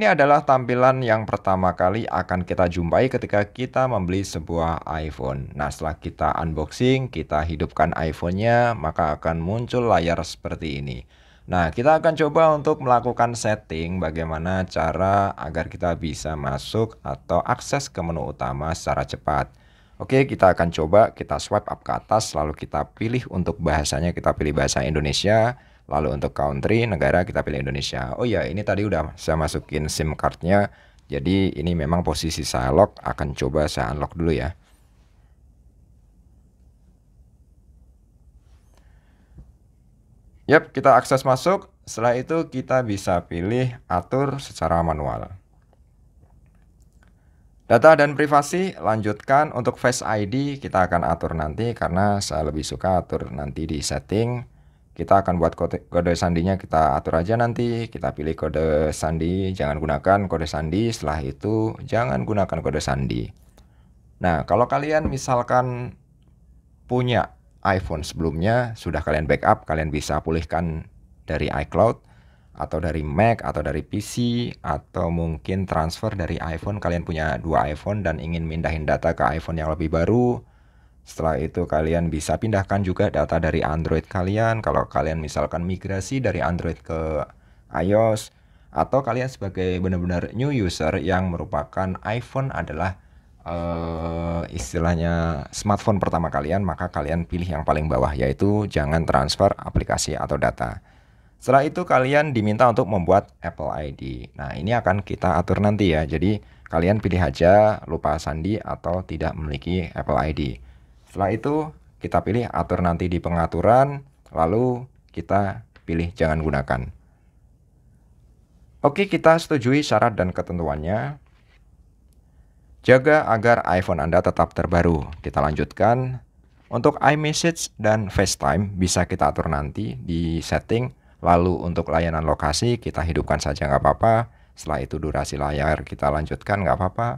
Ini adalah tampilan yang pertama kali akan kita jumpai ketika kita membeli sebuah iPhone. Nah setelah kita unboxing, kita hidupkan iPhone-nya, maka akan muncul layar seperti ini. Nah kita akan coba untuk melakukan setting bagaimana cara agar kita bisa masuk atau akses ke menu utama secara cepat. Oke kita akan coba kita swipe up ke atas lalu kita pilih untuk bahasanya kita pilih bahasa Indonesia Lalu untuk country, negara kita pilih Indonesia. Oh ya, ini tadi udah saya masukin SIM cardnya. Jadi ini memang posisi saya lock, akan coba saya unlock dulu ya. Yap, kita akses masuk. Setelah itu kita bisa pilih atur secara manual. Data dan privasi lanjutkan untuk Face ID kita akan atur nanti karena saya lebih suka atur nanti di setting kita akan buat kode, kode sandinya kita atur aja nanti kita pilih kode sandi jangan gunakan kode sandi setelah itu jangan gunakan kode sandi nah kalau kalian misalkan punya iPhone sebelumnya sudah kalian backup kalian bisa pulihkan dari iCloud atau dari Mac atau dari PC atau mungkin transfer dari iPhone kalian punya dua iPhone dan ingin mindahin data ke iPhone yang lebih baru setelah itu kalian bisa pindahkan juga data dari Android kalian kalau kalian misalkan migrasi dari Android ke iOS atau kalian sebagai benar-benar new user yang merupakan iPhone adalah uh, istilahnya smartphone pertama kalian maka kalian pilih yang paling bawah yaitu jangan transfer aplikasi atau data. Setelah itu kalian diminta untuk membuat Apple ID. Nah, ini akan kita atur nanti ya. Jadi kalian pilih aja lupa sandi atau tidak memiliki Apple ID. Setelah itu kita pilih atur nanti di pengaturan, lalu kita pilih jangan gunakan. Oke, kita setujui syarat dan ketentuannya. Jaga agar iPhone Anda tetap terbaru. Kita lanjutkan. Untuk iMessage dan FaceTime bisa kita atur nanti di setting. Lalu untuk layanan lokasi kita hidupkan saja nggak apa-apa. Setelah itu durasi layar kita lanjutkan nggak apa-apa.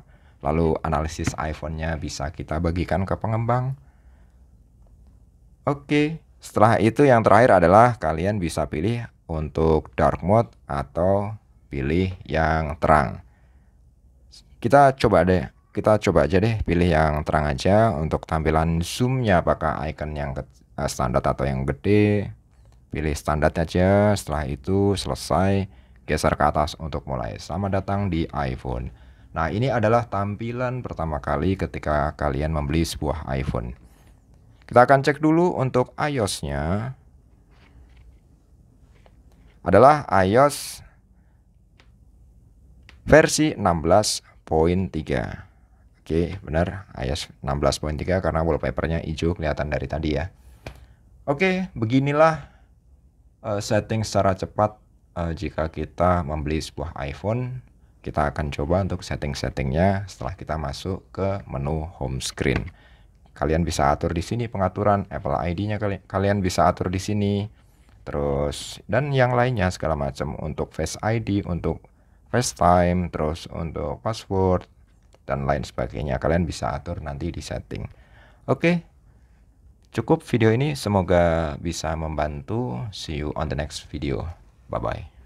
Lalu analisis iPhone-nya bisa kita bagikan ke pengembang. Oke, setelah itu yang terakhir adalah kalian bisa pilih untuk dark mode atau pilih yang terang. Kita coba deh, kita coba aja deh pilih yang terang aja untuk tampilan zoomnya apakah icon yang eh, standar atau yang gede. Pilih standarnya aja, setelah itu selesai geser ke atas untuk mulai. Selamat datang di iPhone. Nah, ini adalah tampilan pertama kali ketika kalian membeli sebuah iPhone. Kita akan cek dulu untuk iOS-nya. Adalah iOS versi 16.3. Oke, benar iOS 16.3 karena wallpapernya hijau kelihatan dari tadi ya. Oke, beginilah uh, setting secara cepat uh, jika kita membeli sebuah iPhone. Kita akan coba untuk setting-settingnya setelah kita masuk ke menu home screen kalian bisa atur di sini pengaturan Apple ID-nya kalian bisa atur di sini terus dan yang lainnya segala macam untuk Face ID untuk FaceTime terus untuk password dan lain sebagainya kalian bisa atur nanti di setting oke cukup video ini semoga bisa membantu see you on the next video bye bye